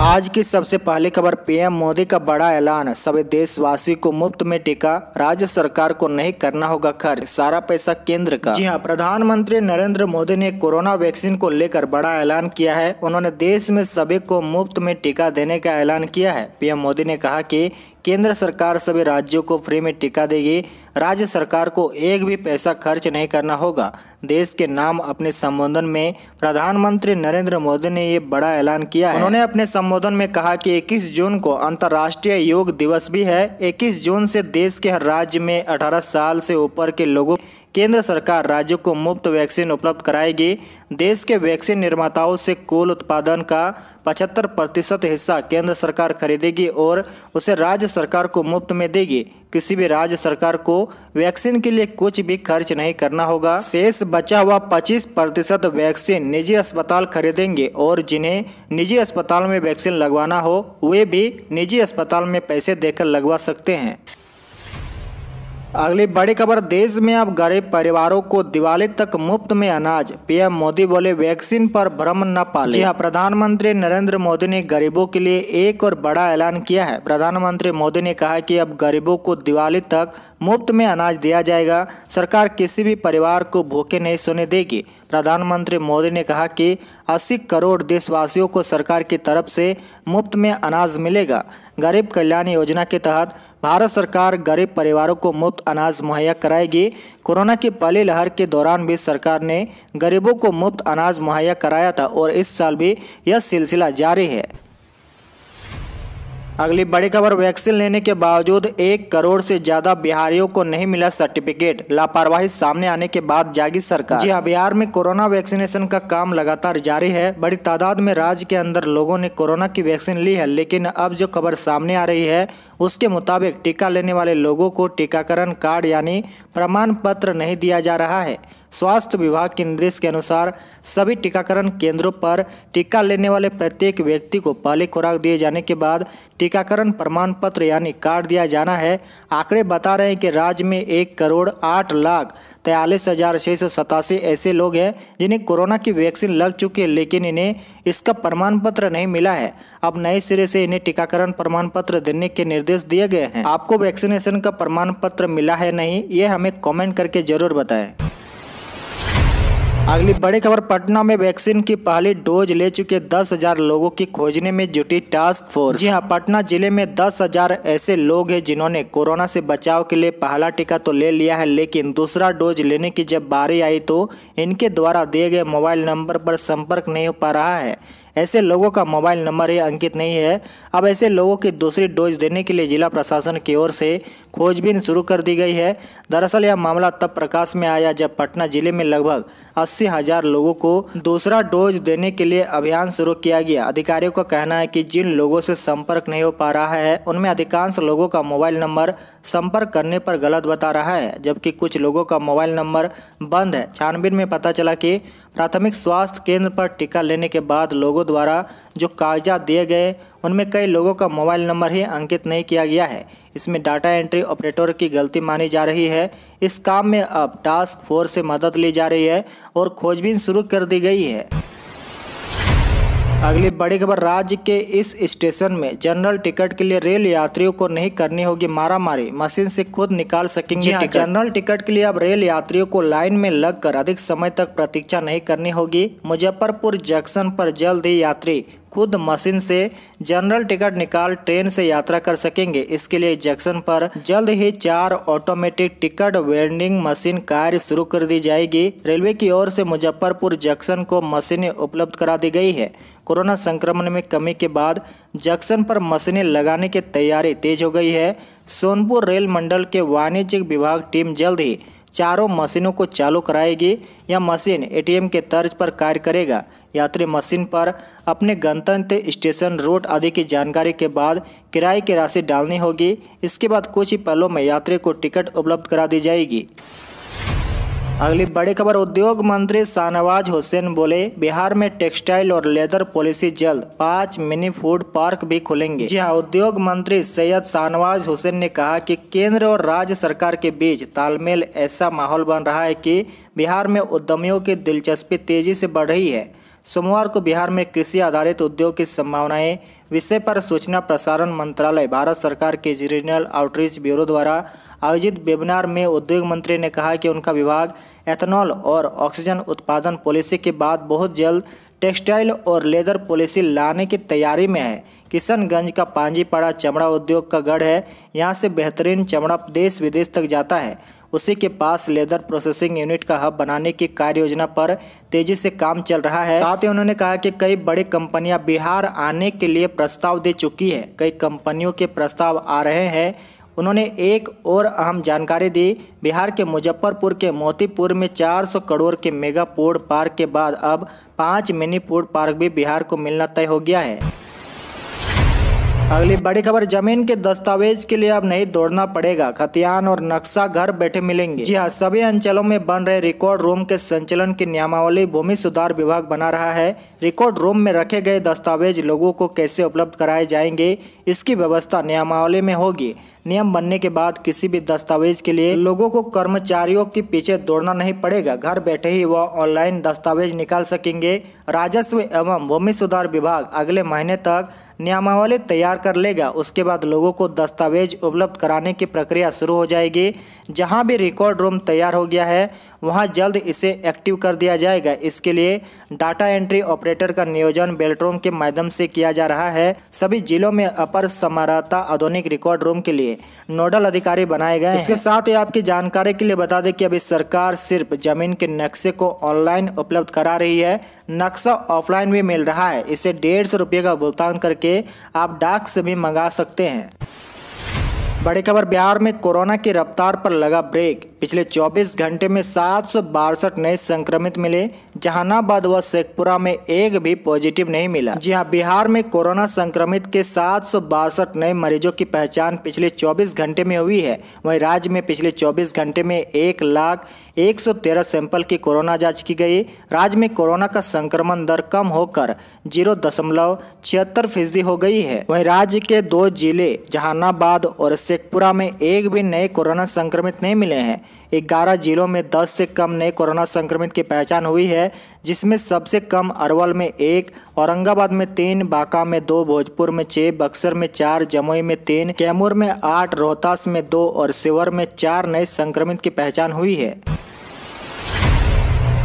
आज की सबसे पहली खबर पीएम मोदी का बड़ा ऐलान सभी देशवासी को मुफ्त में टीका राज्य सरकार को नहीं करना होगा खर्च सारा पैसा केंद्र का जी हाँ प्रधानमंत्री नरेंद्र मोदी ने कोरोना वैक्सीन को लेकर बड़ा ऐलान किया है उन्होंने देश में सभी को मुफ्त में टीका देने का ऐलान किया है पीएम मोदी ने कहा की केंद्र सरकार सभी राज्यों को फ्री में टीका देगी राज्य सरकार को एक भी पैसा खर्च नहीं करना होगा देश के नाम अपने संबोधन में प्रधानमंत्री नरेंद्र मोदी ने ये बड़ा ऐलान किया है उन्होंने अपने संबोधन में कहा कि 21 जून को अंतर्राष्ट्रीय योग दिवस भी है 21 जून से देश के हर राज्य में 18 साल से ऊपर के लोगों केंद्र सरकार राज्यों को मुफ्त वैक्सीन उपलब्ध कराएगी देश के वैक्सीन निर्माताओं से कुल उत्पादन का 75 प्रतिशत हिस्सा केंद्र सरकार खरीदेगी और उसे राज्य सरकार को मुफ्त में देगी किसी भी राज्य सरकार को वैक्सीन के लिए कुछ भी खर्च नहीं करना होगा शेष बचा हुआ 25 प्रतिशत वैक्सीन निजी अस्पताल खरीदेंगे और जिन्हें निजी अस्पताल में वैक्सीन लगवाना हो वे भी निजी अस्पताल में पैसे देकर लगवा सकते हैं अगली बड़ी खबर देश में अब गरीब परिवारों को दिवाली तक मुफ्त में अनाज पीएम मोदी बोले वैक्सीन पर भ्रम न पाले हाँ। प्रधानमंत्री नरेंद्र मोदी ने गरीबों के लिए एक और बड़ा ऐलान किया है प्रधानमंत्री मोदी ने कहा कि अब गरीबों को दिवाली तक मुफ्त में अनाज दिया जाएगा सरकार किसी भी परिवार को भूखे नहीं सोने देगी प्रधानमंत्री मोदी ने कहा की अस्सी करोड़ देशवासियों को सरकार की तरफ से मुफ्त में अनाज मिलेगा गरीब कल्याण योजना के तहत भारत सरकार गरीब परिवारों को मुफ्त अनाज मुहैया कराएगी कोरोना की पहली लहर के दौरान भी सरकार ने गरीबों को मुफ्त अनाज मुहैया कराया था और इस साल भी यह सिलसिला जारी है अगली बड़ी खबर वैक्सीन लेने के बावजूद एक करोड़ से ज्यादा बिहारियों को नहीं मिला सर्टिफिकेट लापरवाही सामने आने के बाद जागी सरकार जी हाँ बिहार में कोरोना वैक्सीनेशन का काम लगातार जारी है बड़ी तादाद में राज्य के अंदर लोगों ने कोरोना की वैक्सीन ली है लेकिन अब जो खबर सामने आ रही है उसके मुताबिक टीका लेने वाले लोगों को टीकाकरण कार्ड यानी प्रमाण पत्र नहीं दिया जा रहा है स्वास्थ्य विभाग के निर्देश के अनुसार सभी टीकाकरण केंद्रों पर टीका लेने वाले प्रत्येक व्यक्ति को पहली खुराक दिए जाने के बाद टीकाकरण प्रमाण पत्र यानी कार्ड दिया जाना है आंकड़े बता रहे हैं कि राज्य में एक करोड़ आठ लाख तयालीस हज़ार छः सौ सतासी ऐसे लोग हैं जिन्हें कोरोना की वैक्सीन लग चुकी है लेकिन इन्हें इसका प्रमाण पत्र नहीं मिला है अब नए सिरे से इन्हें टीकाकरण प्रमाण पत्र देने के निर्देश दिए गए हैं आपको वैक्सीनेशन का प्रमाण पत्र मिला है नहीं ये हमें कॉमेंट करके जरूर बताएं अगली बड़ी खबर पटना में वैक्सीन की पहली डोज ले चुके दस हजार लोगों की खोजने में जुटी टास्क फोर्स जी हाँ पटना जिले में दस हजार ऐसे लोग हैं जिन्होंने कोरोना से बचाव के लिए पहला टीका तो ले लिया है लेकिन दूसरा डोज लेने की जब बारी आई तो इनके द्वारा दिए गए मोबाइल नंबर पर संपर्क नहीं हो पा रहा है ऐसे लोगों का मोबाइल नंबर ये अंकित नहीं है अब ऐसे लोगों की दूसरी डोज देने के लिए जिला प्रशासन की ओर से खोजबीन शुरू कर दी गई है दरअसल यह मामला तब प्रकाश में आया जब पटना जिले में लगभग अस्सी हजार लोगों को दूसरा डोज देने के लिए अभियान शुरू किया गया अधिकारियों का कहना है कि जिन लोगों से संपर्क नहीं हो पा रहा है उनमें अधिकांश लोगों का मोबाइल नंबर संपर्क करने पर गलत बता रहा है जबकि कुछ लोगों का मोबाइल नंबर बंद है छानबीन में पता चला कि प्राथमिक स्वास्थ्य केंद्र पर टीका लेने के बाद लोगों द्वारा जो कागजात दिए गए उनमें कई लोगों का मोबाइल नंबर ही अंकित नहीं किया गया है इसमें डाटा एंट्री ऑपरेटर की गलती मानी जा रही है इस काम में अब टास्क फोर्स से मदद ली जा रही है और खोजबीन शुरू कर दी गई है अगली बड़ी खबर राज्य के इस स्टेशन में जनरल टिकट के लिए रेल यात्रियों को नहीं करनी होगी मारामारी मशीन से खुद निकाल सकेंगे टिकट। हाँ, जनरल टिकट के लिए अब रेल यात्रियों को लाइन में लगकर अधिक समय तक प्रतीक्षा नहीं करनी होगी मुजफ्फरपुर जंक्शन पर जल्द ही यात्री खुद मशीन से जनरल टिकट निकाल ट्रेन से यात्रा कर सकेंगे इसके लिए जंक्शन पर जल्द ही चार ऑटोमेटिक टिकट वेंडिंग मशीन कार्य शुरू कर दी जाएगी रेलवे की ओर से मुजफ्फरपुर जंक्शन को मशीनें उपलब्ध करा दी गई है कोरोना संक्रमण में कमी के बाद जंक्शन पर मशीनें लगाने की तैयारी तेज हो गई है सोनपुर रेल मंडल के वाणिज्यिक विभाग टीम जल्द ही चारों मशीनों को चालू कराएगी यह मशीन एटीएम के तर्ज पर कार्य करेगा यात्री मशीन पर अपने गंतव्य स्टेशन रूट आदि की जानकारी के बाद किराए की राशि डालनी होगी इसके बाद कुछ ही पलों में यात्री को टिकट उपलब्ध करा दी जाएगी अगली बड़ी खबर उद्योग मंत्री शाहनवाज हुसैन बोले बिहार में टेक्सटाइल और लेदर पॉलिसी जल्द पांच मिनी फूड पार्क भी खुलेंगे जी हाँ उद्योग मंत्री सैयद शाहनवाज हुसैन ने कहा कि केंद्र और राज्य सरकार के बीच तालमेल ऐसा माहौल बन रहा है कि बिहार में उद्यमियों की दिलचस्पी तेजी से बढ़ रही है सोमवार को बिहार में कृषि आधारित उद्योग की संभावनाएं विषय पर सूचना प्रसारण मंत्रालय भारत सरकार के रीजनल आउटरीच ब्यूरो द्वारा आयोजित वेबिनार में उद्योग मंत्री ने कहा कि उनका विभाग एथेनॉल और ऑक्सीजन उत्पादन पॉलिसी के बाद बहुत जल्द टेक्सटाइल और लेदर पॉलिसी लाने की तैयारी में है किशनगंज का पांजीपाड़ा चमड़ा उद्योग का गढ़ है यहाँ से बेहतरीन चमड़ा देश विदेश तक जाता है उसी के पास लेदर प्रोसेसिंग यूनिट का हब बनाने की कार्य योजना पर तेजी से काम चल रहा है साथ ही उन्होंने कहा कि कई बड़ी कंपनियां बिहार आने के लिए प्रस्ताव दे चुकी है कई कंपनियों के प्रस्ताव आ रहे हैं उन्होंने एक और अहम जानकारी दी बिहार के मुजफ्फरपुर के मोतीपुर में 400 करोड़ के मेगा पोर्ट पार्क के बाद अब पाँच मिनी पोर्ट पार्क भी बिहार को मिलना तय हो गया है अगली बड़ी खबर जमीन के दस्तावेज के लिए अब नहीं दौड़ना पड़ेगा खतियान और नक्शा घर बैठे मिलेंगे जी हाँ सभी अंचलों में बन रहे रिकॉर्ड रूम के संचालन की नियमावली भूमि सुधार विभाग बना रहा है रिकॉर्ड रूम में रखे गए दस्तावेज लोगों को कैसे उपलब्ध कराए जाएंगे इसकी व्यवस्था नियमावली में होगी नियम बनने के बाद किसी भी दस्तावेज के लिए लोगों को कर्मचारियों के पीछे दौड़ना नहीं पड़ेगा घर बैठे ही वह ऑनलाइन दस्तावेज निकाल सकेंगे राजस्व एवं भूमि सुधार विभाग अगले महीने तक नियमावली तैयार कर लेगा उसके बाद लोगों को दस्तावेज उपलब्ध कराने की प्रक्रिया शुरू हो जाएगी जहां भी रिकॉर्ड रूम तैयार हो गया है वहाँ जल्द इसे एक्टिव कर दिया जाएगा इसके लिए डाटा एंट्री ऑपरेटर का नियोजन बेल्ट्रोम के माध्यम से किया जा रहा है सभी जिलों में अपर समरता आधुनिक रिकॉर्ड रूम के लिए नोडल अधिकारी बनाए गए इसके साथ ही आपकी जानकारी के लिए बता दें कि अभी सरकार सिर्फ जमीन के नक्शे को ऑनलाइन उपलब्ध करा रही है नक्शा ऑफलाइन भी मिल रहा है इसे डेढ़ सौ का भुगतान करके आप डाक से भी मंगा सकते हैं बड़ी खबर बिहार में कोरोना की रफ्तार पर लगा ब्रेक पिछले 24 घंटे में सात नए संक्रमित मिले जहानाबाद व शेखपुरा में एक भी पॉजिटिव नहीं मिला जी हाँ बिहार में कोरोना संक्रमित के सात नए मरीजों की पहचान पिछले 24 घंटे में हुई है वहीं राज्य में पिछले 24 घंटे में एक लाख एक सैंपल की कोरोना जांच की गई राज्य में कोरोना का संक्रमण दर कम होकर जीरो दशमलव छिहत्तर फीसदी हो गई है वहीं राज्य के दो जिले जहानाबाद और शेखपुरा में एक भी नए कोरोना संक्रमित नहीं मिले हैं ग्यारह जिलों में दस से कम नए कोरोना संक्रमित की पहचान हुई है जिसमें सबसे कम अरवल में एक औरंगाबाद में तीन बांका में दो भोजपुर में छः बक्सर में चार जमुई में तीन कैमूर में आठ रोहतास में दो और सिवर में चार नए संक्रमित की पहचान हुई है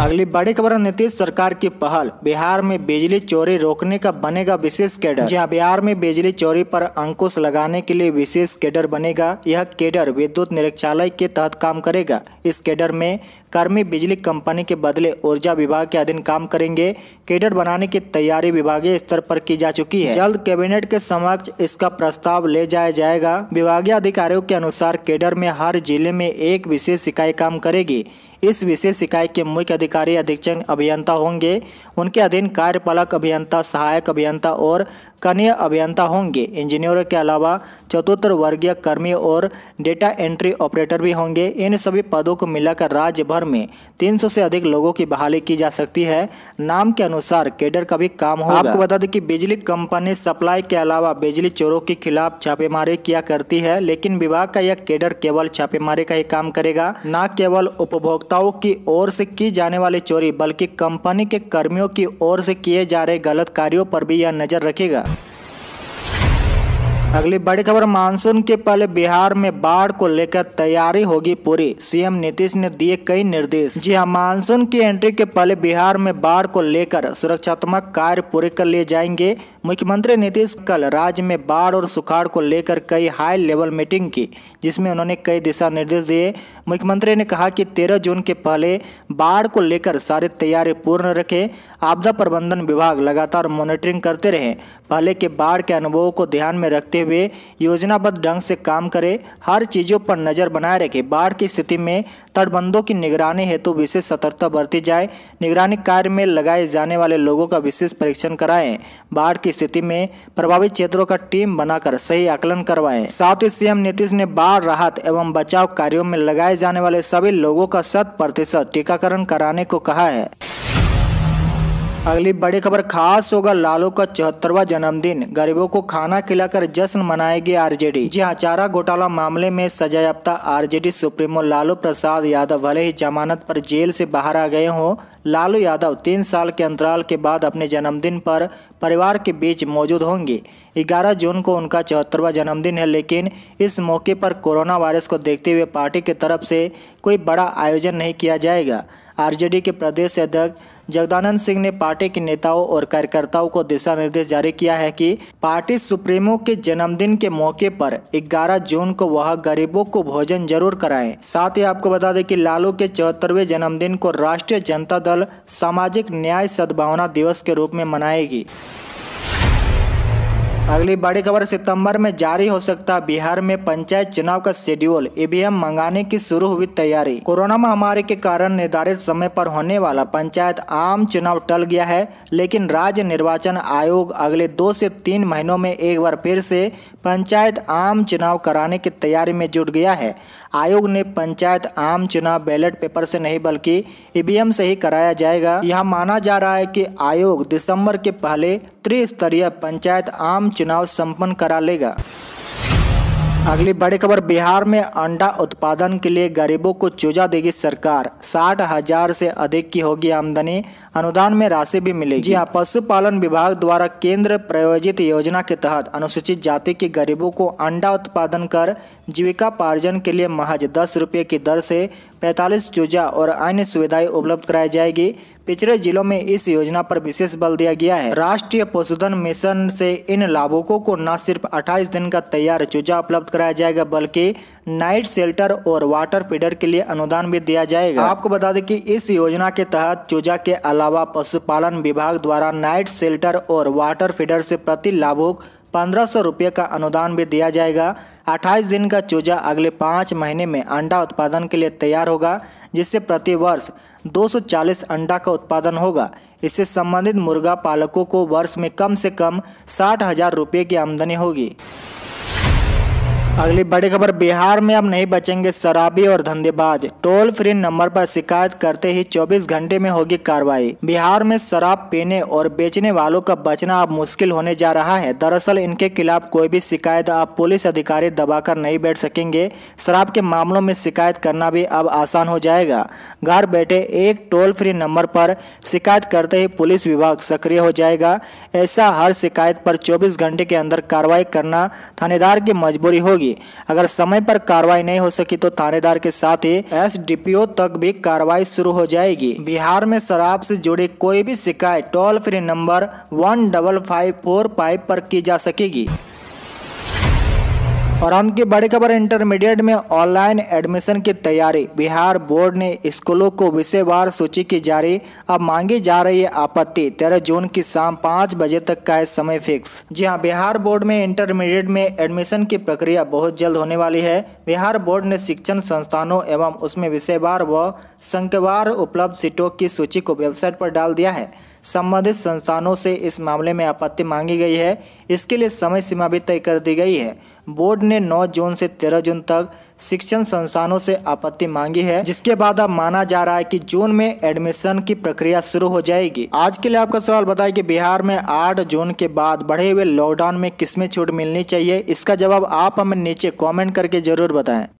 अगली बड़ी खबर नीतीश सरकार की पहल बिहार में बिजली चोरी रोकने का बनेगा विशेष केडर जहां बिहार में बिजली चोरी पर अंकुश लगाने के लिए विशेष केडर बनेगा यह केडर विद्युत निरीक्षालय के तहत काम करेगा इस केडर में कर्मी बिजली कंपनी के बदले ऊर्जा विभाग के अधीन काम करेंगे केडर बनाने की तैयारी विभागीय स्तर पर की जा चुकी है जल्द कैबिनेट के समक्ष इसका प्रस्ताव ले जाया जाएगा विभागीय अधिकारियों के अनुसार केडर में हर जिले में एक विशेष इकाई काम करेगी इस विशेष इकाई के मुख्य अधिकारी अधीक्षक अभियंता होंगे उनके अधीन कार्यपालक अभियंता सहायक अभियंता और कनीय अभियंता होंगे इंजीनियरों के अलावा चतुर्थ वर्गीय कर्मी और डेटा एंट्री ऑपरेटर भी होंगे इन सभी पदों को मिलाकर राज्य भर में 300 से अधिक लोगों की बहाली की जा सकती है नाम के अनुसार केडर का भी काम होगा आपको बता दें कि बिजली कंपनी सप्लाई के अलावा बिजली चोरों के खिलाफ छापेमारी किया करती है लेकिन विभाग का यह केडर केवल छापेमारी का ही काम करेगा न केवल उपभोक्ताओं की ओर से की जाने वाली चोरी बल्कि कंपनी के कर्मियों की ओर से किए जा रहे गलत कार्यों पर भी यह नजर रखेगा अगली बड़ी खबर मानसून के पहले बिहार में बाढ़ को लेकर तैयारी होगी पूरी सीएम नीतीश ने दिए कई निर्देश जी हाँ मानसून की एंट्री के पहले बिहार में बाढ़ को लेकर सुरक्षात्मक कार्य पूरे कर लिए जाएंगे मुख्यमंत्री नीतीश कल राज्य में बाढ़ और सुखाड़ को लेकर कई हाई लेवल मीटिंग की जिसमें उन्होंने कई दिशा निर्देश दिए मुख्यमंत्री ने कहा कि तेरह जून के पहले बाढ़ को लेकर सारी तैयारी पूर्ण रखें आपदा प्रबंधन विभाग लगातार मॉनिटरिंग करते रहे पहले के बाढ़ के अनुभवों को ध्यान में रखते हुए योजनाबद्ध ढंग से काम करे हर चीज़ों पर नज़र बनाए रखे बाढ़ की स्थिति में तटबंधों की निगरानी हेतु तो विशेष सतर्कता बरती जाए निगरानी कार्य में लगाए जाने वाले लोगों का विशेष परीक्षण कराएं बाढ़ की स्थिति में प्रभावित क्षेत्रों का टीम बनाकर सही आकलन करवाएं साथ ही सीएम नीतीश ने बाढ़ राहत एवं बचाव कार्यों में लगाए जाने वाले सभी लोगों का शत प्रतिशत टीकाकरण कराने को कहा है अगली बड़ी खबर खास होगा लालू का चौहत्तरवा जन्मदिन गरीबों को खाना खिलाकर जश्न मनाएगी आरजेडी जी हाँ चारा घोटाला मामले में सजायाफ्ता आरजेडी सुप्रीमो लालू प्रसाद यादव भले ही जमानत पर जेल से बाहर आ गए हों लालू यादव तीन साल के अंतराल के बाद अपने जन्मदिन पर परिवार के बीच मौजूद होंगे 11 जून को उनका चौहत्तरवा जन्मदिन है लेकिन इस मौके पर कोरोना वायरस को देखते हुए पार्टी की तरफ से कोई बड़ा आयोजन नहीं किया जाएगा आरजेडी के प्रदेश अध्यक्ष जगदानंद सिंह ने पार्टी के नेताओं और कार्यकर्ताओं को दिशा निर्देश जारी किया है कि पार्टी सुप्रीमो के जन्मदिन के मौके पर 11 जून को वह गरीबों को भोजन जरूर कराएं। साथ ही आपको बता दें कि लालू के चौहत्तरवे जन्मदिन को राष्ट्रीय जनता दल सामाजिक न्याय सद्भावना दिवस के रूप में मनाएगी अगली बड़ी खबर सितंबर में जारी हो सकता बिहार में पंचायत चुनाव का शेड्यूल ईवीएम e मंगाने की शुरू हुई तैयारी कोरोना महामारी के कारण निर्धारित समय पर होने वाला पंचायत आम चुनाव टल गया है लेकिन राज्य निर्वाचन आयोग अगले दो से तीन महीनों में एक बार फिर से पंचायत आम चुनाव कराने की तैयारी में जुट गया है आयोग ने पंचायत आम चुनाव बैलेट पेपर से नहीं बल्कि ईवीएम से ही कराया जाएगा यह माना जा रहा है कि आयोग दिसंबर के पहले त्रिस्तरीय पंचायत आम चुनाव संपन्न करा लेगा अगली बड़ी खबर बिहार में अंडा उत्पादन के लिए गरीबों को चूजा देगी सरकार साठ हजार से अधिक की होगी आमदनी अनुदान में राशि भी मिलेगी जी हाँ पशुपालन विभाग द्वारा केंद्र प्रायोजित योजना के तहत अनुसूचित जाति के गरीबों को अंडा उत्पादन कर जीविका पार्जन के लिए महज दस रुपये की दर से पैंतालीस चूजा और अन्य सुविधाएं उपलब्ध कराई जाएगी पिछड़े जिलों में इस योजना पर विशेष बल दिया गया है राष्ट्रीय पशुधन मिशन से इन लाभुकों को न सिर्फ 28 दिन का तैयार चूजा उपलब्ध कराया जाएगा बल्कि नाइट शेल्टर और वाटर फीडर के लिए अनुदान भी दिया जाएगा आपको बता दें कि इस योजना के तहत चूजा के अलावा पशुपालन विभाग द्वारा नाइट शेल्टर और वाटर फीडर से प्रति लाभुक पंद्रह सौ रुपये का अनुदान भी दिया जाएगा अट्ठाईस दिन का चूजा अगले पाँच महीने में अंडा उत्पादन के लिए तैयार होगा जिससे प्रतिवर्ष 240 अंडा का उत्पादन होगा इससे संबंधित मुर्गा पालकों को वर्ष में कम से कम साठ हज़ार रुपये की आमदनी होगी अगली बड़ी खबर बिहार में अब नहीं बचेंगे शराबी और धंधेबाज टोल फ्री नंबर पर शिकायत करते ही 24 घंटे में होगी कार्रवाई बिहार में शराब पीने और बेचने वालों का बचना अब मुश्किल होने जा रहा है दरअसल इनके खिलाफ कोई भी शिकायत अब पुलिस अधिकारी दबाकर नहीं बैठ सकेंगे शराब के मामलों में शिकायत करना भी अब आसान हो जाएगा घर बैठे एक टोल फ्री नंबर पर शिकायत करते ही पुलिस विभाग सक्रिय हो जाएगा ऐसा हर शिकायत पर चौबीस घंटे के अंदर कार्रवाई करना थानेदार की मजबूरी होगी होगी अगर समय पर कार्रवाई नहीं हो सकी तो थानेदार के साथ ही एस तक भी कार्रवाई शुरू हो जाएगी बिहार में शराब से जुड़ी कोई भी शिकायत toll free number one double five four five पर की जा सकेगी फरहान की बड़ी खबर इंटरमीडिएट में ऑनलाइन एडमिशन की तैयारी बिहार बोर्ड ने स्कूलों को विषयवार सूची की जारी अब मांगी जा रही है आपत्ति तेरह जून की शाम पाँच बजे तक का है समय फिक्स जी हाँ बिहार बोर्ड में इंटरमीडिएट में एडमिशन की प्रक्रिया बहुत जल्द होने वाली है बिहार बोर्ड ने शिक्षण संस्थानों एवं उसमें विषयवार व संख्यवार उपलब्ध सीटों की सूची को वेबसाइट पर डाल दिया है संबंधित संस्थानों से इस मामले में आपत्ति मांगी गई है इसके लिए समय सीमा भी तय कर दी गई है बोर्ड ने 9 जून से 13 जून तक शिक्षण संस्थानों से आपत्ति मांगी है जिसके बाद अब माना जा रहा है कि जून में एडमिशन की प्रक्रिया शुरू हो जाएगी आज के लिए आपका सवाल बताए कि बिहार में 8 जून के बाद बढ़े हुए लॉकडाउन में किसमें छूट मिलनी चाहिए इसका जवाब आप हमें नीचे कमेंट करके जरूर बताएं